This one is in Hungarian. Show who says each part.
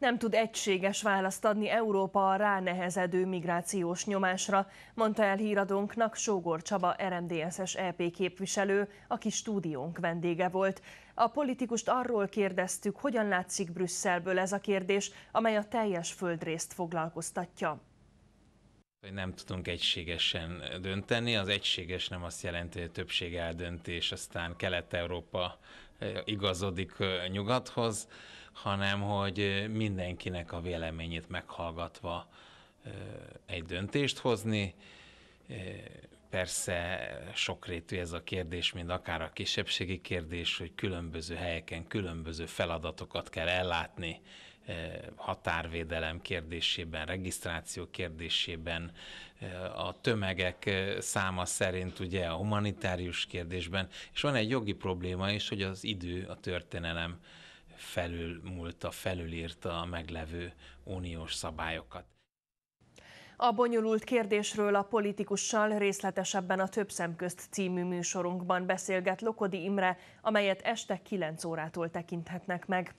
Speaker 1: nem tud egységes választ adni Európa a ránehezedő migrációs nyomásra, mondta el híradónknak Sógor Csaba RMDSS EP képviselő, aki stúdiónk vendége volt. A politikust arról kérdeztük, hogyan látszik Brüsszelből ez a kérdés, amely a teljes földrészt foglalkoztatja
Speaker 2: hogy nem tudunk egységesen dönteni. Az egységes nem azt jelenti, hogy a többség eldöntés, aztán Kelet-Európa igazodik nyugathoz, hanem hogy mindenkinek a véleményét meghallgatva egy döntést hozni, persze sokrétű ez a kérdés, mint akár a kisebbségi kérdés, hogy különböző helyeken különböző feladatokat kell ellátni, eh, határvédelem kérdésében, regisztráció kérdésében, eh, a tömegek eh, száma szerint ugye a humanitárius kérdésben, és van egy jogi probléma is, hogy az idő a történelem felülmúlta, felülírta a meglevő uniós szabályokat.
Speaker 1: A bonyolult kérdésről a politikussal részletesebben a Több Szemközt című műsorunkban beszélget Lokodi Imre, amelyet este 9 órától tekinthetnek meg.